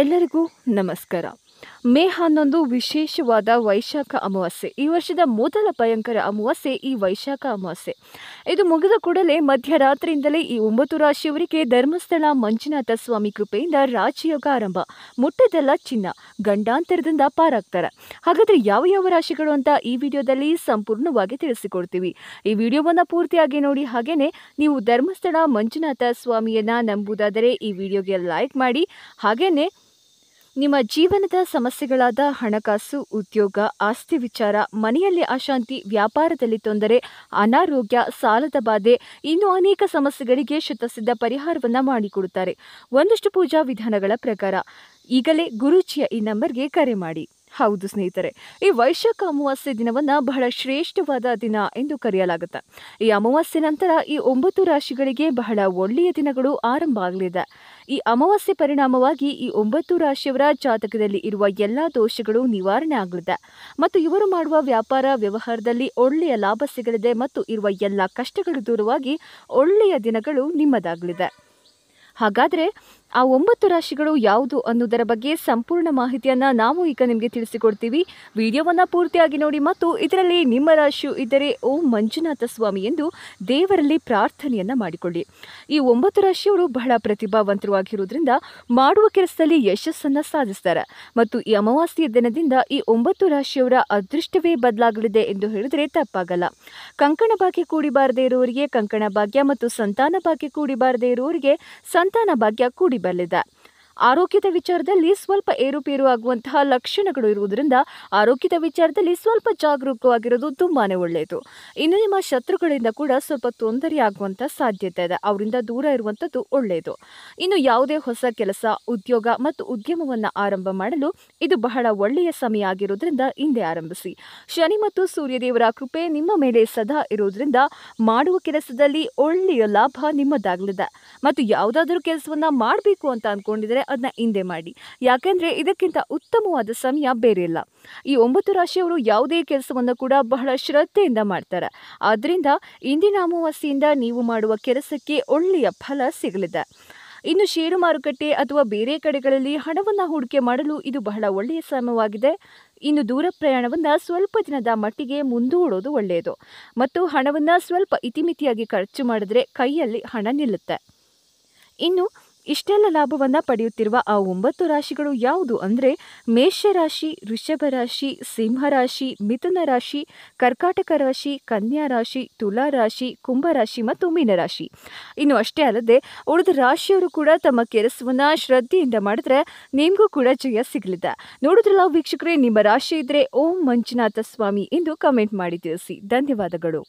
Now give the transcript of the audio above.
ಎಲ್ಲರಿಗೂ ನಮಸ್ಕಾರ ಮೇ ಹನ್ನೊಂದು ವಿಶೇಷವಾದ ವೈಶಾಖ ಅಮಾವಾಸ್ಯೆ ಈ ವರ್ಷದ ಮೊದಲ ಭಯಂಕರ ಅಮಾವಾಸ್ಯೆ ಈ ವೈಶಾಖ ಅಮಾವಾಸ್ಯೆ ಇದು ಮುಗಿದ ಕೂಡಲೇ ಮಧ್ಯರಾತ್ರಿಯಿಂದಲೇ ಈ ಒಂಬತ್ತು ರಾಶಿಯವರಿಗೆ ಧರ್ಮಸ್ಥಳ ಮಂಜುನಾಥ ಸ್ವಾಮಿ ಕೃಪೆಯಿಂದ ರಾಜಯೋಗ ಆರಂಭ ಮುಟ್ಟದೆಲ್ಲ ಚಿನ್ನ ಗಂಡಾಂತರದಿಂದ ಪಾರಾಗ್ತಾರೆ ಹಾಗಾದರೆ ಯಾವ ಯಾವ ರಾಶಿಗಳು ಅಂತ ಈ ವಿಡಿಯೋದಲ್ಲಿ ಸಂಪೂರ್ಣವಾಗಿ ತಿಳಿಸಿಕೊಡ್ತೀವಿ ಈ ವಿಡಿಯೋವನ್ನು ಪೂರ್ತಿಯಾಗಿ ನೋಡಿ ಹಾಗೆಯೇ ನೀವು ಧರ್ಮಸ್ಥಳ ಮಂಜುನಾಥ ಸ್ವಾಮಿಯನ್ನು ನಂಬುವುದಾದರೆ ಈ ವಿಡಿಯೋಗೆ ಲೈಕ್ ಮಾಡಿ ಹಾಗೇನೆ ನಿಮ್ಮ ಜೀವನದ ಸಮಸ್ಯೆಗಳಾದ ಹಣಕಾಸು ಉದ್ಯೋಗ ಆಸ್ತಿ ವಿಚಾರ ಮನೆಯಲ್ಲಿ ಅಶಾಂತಿ ವ್ಯಾಪಾರದಲ್ಲಿ ತೊಂದರೆ ಅನಾರೋಗ್ಯ ಸಾಲದ ಬಾಧೆ ಇನ್ನೂ ಅನೇಕ ಸಮಸ್ಯೆಗಳಿಗೆ ಶತಸಿದ್ಧ ಪರಿಹಾರವನ್ನು ಮಾಡಿಕೊಡುತ್ತಾರೆ ಒಂದಷ್ಟು ಪೂಜಾ ವಿಧಾನಗಳ ಪ್ರಕಾರ ಈಗಲೇ ಗುರುಜಿಯ ಈ ನಂಬರ್ಗೆ ಕರೆ ಮಾಡಿ ಹೌದು ಸ್ನೇಹಿತರೆ ಈ ವೈಶಾಖ ಅಮಾವಾಸ್ಯೆ ದಿನವನ್ನ ಬಹಳ ಶ್ರೇಷ್ಠವಾದ ದಿನ ಎಂದು ಕರೆಯಲಾಗುತ್ತೆ ಈ ಅಮಾವಾಸ್ಯೆ ನಂತರ ಈ ಒಂಬತ್ತು ರಾಶಿಗಳಿಗೆ ಬಹಳ ಒಳ್ಳೆಯ ದಿನಗಳು ಆರಂಭ ಆಗಲಿದೆ ಈ ಅಮಾವಾಸ್ಯೆ ಪರಿಣಾಮವಾಗಿ ಈ ಒಂಬತ್ತು ರಾಶಿಯವರ ಜಾತಕದಲ್ಲಿ ಇರುವ ಎಲ್ಲ ದೋಷಗಳು ನಿವಾರಣೆ ಆಗಲಿದೆ ಮತ್ತು ಇವರು ಮಾಡುವ ವ್ಯಾಪಾರ ವ್ಯವಹಾರದಲ್ಲಿ ಒಳ್ಳೆಯ ಲಾಭ ಸಿಗಲಿದೆ ಮತ್ತು ಇರುವ ಎಲ್ಲ ಕಷ್ಟಗಳು ದೂರವಾಗಿ ಒಳ್ಳೆಯ ದಿನಗಳು ನಿಮ್ಮದಾಗಲಿದೆ ಹಾಗಾದರೆ ಆ ಒಂಬತ್ತು ರಾಶಿಗಳು ಯಾವುದು ಅನ್ನೋದರ ಬಗ್ಗೆ ಸಂಪೂರ್ಣ ಮಾಹಿತಿಯನ್ನ ನಾವು ಈಗ ನಿಮಗೆ ತಿಳಿಸಿಕೊಡ್ತೀವಿ ವಿಡಿಯೋವನ್ನ ಪೂರ್ತಿಯಾಗಿ ನೋಡಿ ಮತ್ತು ಇದರಲ್ಲಿ ನಿಮ್ಮ ರಾಶಿಯು ಇದ್ದರೆ ಓಂ ಮಂಜುನಾಥ ಸ್ವಾಮಿ ಎಂದು ದೇವರಲ್ಲಿ ಪ್ರಾರ್ಥನೆಯನ್ನ ಮಾಡಿಕೊಳ್ಳಿ ಈ ಒಂಬತ್ತು ರಾಶಿಯವರು ಬಹಳ ಪ್ರತಿಭಾವಂತರು ಮಾಡುವ ಕೆಲಸದಲ್ಲಿ ಯಶಸ್ಸನ್ನು ಸಾಧಿಸ್ತಾರೆ ಮತ್ತು ಈ ಅಮಾವಾಸ್ಯ ದಿನದಿಂದ ಈ ಒಂಬತ್ತು ರಾಶಿಯವರ ಅದೃಷ್ಟವೇ ಬದಲಾಗಲಿದೆ ಎಂದು ಹೇಳಿದರೆ ತಪ್ಪಾಗಲ್ಲ ಕಂಕಣ ಭಾಗ್ಯ ಕೂಡಿಬಾರದೇ ಇರುವವರಿಗೆ ಕಂಕಣ ಭಾಗ್ಯ ಮತ್ತು ಸಂತಾನ ಭಾಗ್ಯ ಕೂಡಿಬಾರದೇ ಇರುವವರಿಗೆ ಸಂತಾನ ಭಾಗ್ಯ ಕೂಡಿ ಮೂಡಿಬಲ್ಲಿದೆ ಆರೋಗ್ಯದ ವಿಚಾರದಲ್ಲಿ ಸ್ವಲ್ಪ ಏರುಪೇರು ಆಗುವಂತಹ ಲಕ್ಷಣಗಳು ಇರುವುದರಿಂದ ಆರೋಗ್ಯದ ವಿಚಾರದಲ್ಲಿ ಸ್ವಲ್ಪ ಜಾಗರೂಕವಾಗಿರೋದು ತುಂಬಾನೇ ಒಳ್ಳೆಯದು ಇನ್ನು ನಿಮ್ಮ ಶತ್ರುಗಳಿಂದ ಕೂಡ ಸ್ವಲ್ಪ ತೊಂದರೆ ಆಗುವಂತಹ ಸಾಧ್ಯತೆ ಇದೆ ಅವರಿಂದ ದೂರ ಇರುವಂಥದ್ದು ಒಳ್ಳೆಯದು ಇನ್ನು ಯಾವುದೇ ಹೊಸ ಕೆಲಸ ಉದ್ಯೋಗ ಮತ್ತು ಉದ್ಯಮವನ್ನು ಆರಂಭ ಮಾಡಲು ಇದು ಬಹಳ ಒಳ್ಳೆಯ ಸಮಯ ಆಗಿರುವುದರಿಂದ ಹಿಂದೆ ಆರಂಭಿಸಿ ಶನಿ ಮತ್ತು ಸೂರ್ಯದೇವರ ಕೃಪೆ ನಿಮ್ಮ ಮೇಲೆ ಸದಾ ಇರುವುದರಿಂದ ಮಾಡುವ ಕೆಲಸದಲ್ಲಿ ಒಳ್ಳೆಯ ಲಾಭ ನಿಮ್ಮದಾಗಲಿದೆ ಮತ್ತು ಯಾವುದಾದ್ರೂ ಕೆಲಸವನ್ನ ಮಾಡಬೇಕು ಅಂತ ಅಂದ್ಕೊಂಡಿದ್ರೆ ಅದನ್ನ ಹಿಂದೆ ಮಾಡಿ ಯಾಕೆಂದ್ರೆ ಇದಕ್ಕಿಂತ ಉತ್ತಮವಾದ ಸಮಯ ಬೇರೆ ಇಲ್ಲ ಈ ಒಂಬತ್ತು ರಾಶಿಯವರು ಯಾವುದೇ ಕೆಲಸವನ್ನು ಕೂಡ ಬಹಳ ಶ್ರದ್ಧೆಯಿಂದ ಮಾಡ್ತಾರೆ ಆದ್ರಿಂದ ಇಂದಿನ ಅಮಾವಾಸ್ಯೆಯಿಂದ ನೀವು ಮಾಡುವ ಕೆಲಸಕ್ಕೆ ಒಳ್ಳೆಯ ಫಲ ಸಿಗಲಿದೆ ಇನ್ನು ಷೇರು ಮಾರುಕಟ್ಟೆ ಅಥವಾ ಬೇರೆ ಕಡೆಗಳಲ್ಲಿ ಹಣವನ್ನು ಹೂಡಿಕೆ ಮಾಡಲು ಇದು ಬಹಳ ಒಳ್ಳೆಯ ಸಮಯವಾಗಿದೆ ಇನ್ನು ದೂರ ಪ್ರಯಾಣವನ್ನು ಸ್ವಲ್ಪ ದಿನದ ಮಟ್ಟಿಗೆ ಮುಂದೂಡೋದು ಒಳ್ಳೆಯದು ಮತ್ತು ಹಣವನ್ನು ಸ್ವಲ್ಪ ಇತಿಮಿತಿಯಾಗಿ ಖರ್ಚು ಮಾಡಿದ್ರೆ ಕೈಯಲ್ಲಿ ಹಣ ನಿಲ್ಲುತ್ತೆ ಇನ್ನು ಇಷ್ಟೆಲ್ಲ ಲಾಭವನ್ನು ಪಡೆಯುತ್ತಿರುವ ಆ ಒಂಬತ್ತು ರಾಶಿಗಳು ಯಾವುದು ಅಂದರೆ ಮೇಷರಾಶಿ ಋಷಭ ರಾಶಿ ಸಿಂಹರಾಶಿ ಮಿಥುನ ರಾಶಿ ಕರ್ಕಾಟಕ ರಾಶಿ ಕನ್ಯಾ ರಾಶಿ ತುಲಾ ರಾಶಿ ಕುಂಭರಾಶಿ ಮತ್ತು ಮೀನರಾಶಿ ಇನ್ನು ಅಷ್ಟೇ ಅಲ್ಲದೆ ಉಳಿದ ರಾಶಿಯವರು ಕೂಡ ತಮ್ಮ ಕೆಲಸವನ್ನು ಶ್ರದ್ಧೆಯಿಂದ ಮಾಡಿದ್ರೆ ನಿಮಗೂ ಕೂಡ ಜಯ ಸಿಗಲಿದೆ ನೋಡಿದ್ರಲ್ಲ ವೀಕ್ಷಕರೇ ನಿಮ್ಮ ರಾಶಿ ಇದ್ರೆ ಓಂ ಮಂಜುನಾಥ ಸ್ವಾಮಿ ಎಂದು ಕಮೆಂಟ್ ಮಾಡಿ ತಿಳಿಸಿ ಧನ್ಯವಾದಗಳು